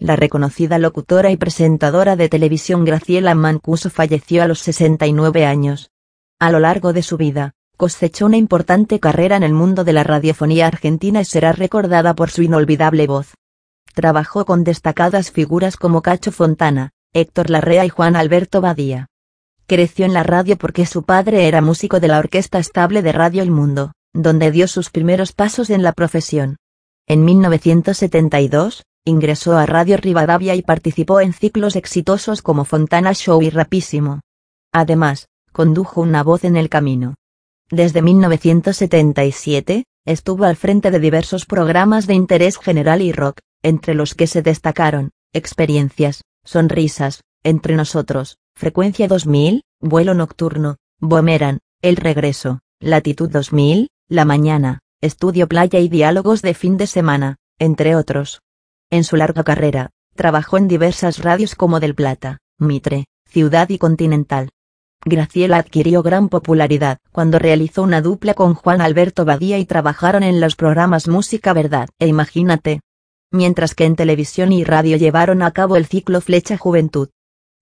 La reconocida locutora y presentadora de televisión Graciela Mancuso falleció a los 69 años. A lo largo de su vida, cosechó una importante carrera en el mundo de la radiofonía argentina y será recordada por su inolvidable voz. Trabajó con destacadas figuras como Cacho Fontana, Héctor Larrea y Juan Alberto Badía. Creció en la radio porque su padre era músico de la Orquesta Estable de Radio El Mundo, donde dio sus primeros pasos en la profesión. En 1972, ingresó a Radio Rivadavia y participó en ciclos exitosos como Fontana Show y Rapísimo. Además, condujo una voz en el camino. Desde 1977, estuvo al frente de diversos programas de interés general y rock, entre los que se destacaron, Experiencias, Sonrisas, Entre Nosotros, Frecuencia 2000, Vuelo Nocturno, Bomeran, El Regreso, Latitud 2000, La Mañana, Estudio Playa y Diálogos de Fin de Semana, entre otros. En su larga carrera, trabajó en diversas radios como Del Plata, Mitre, Ciudad y Continental. Graciela adquirió gran popularidad cuando realizó una dupla con Juan Alberto Badía y trabajaron en los programas Música Verdad e Imagínate. Mientras que en televisión y radio llevaron a cabo el ciclo Flecha Juventud.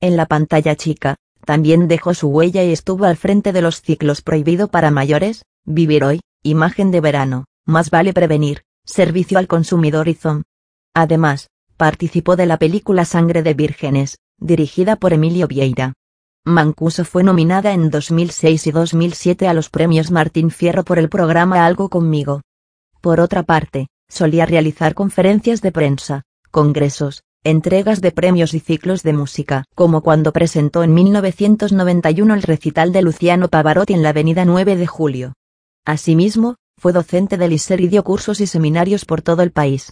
En la pantalla chica, también dejó su huella y estuvo al frente de los ciclos Prohibido para mayores, Vivir hoy, Imagen de verano, Más vale prevenir, Servicio al consumidor y Zoom. Además, participó de la película Sangre de Vírgenes, dirigida por Emilio Vieira. Mancuso fue nominada en 2006 y 2007 a los premios Martín Fierro por el programa Algo conmigo. Por otra parte, solía realizar conferencias de prensa, congresos, entregas de premios y ciclos de música, como cuando presentó en 1991 el recital de Luciano Pavarotti en la Avenida 9 de Julio. Asimismo, fue docente del ISER y dio cursos y seminarios por todo el país.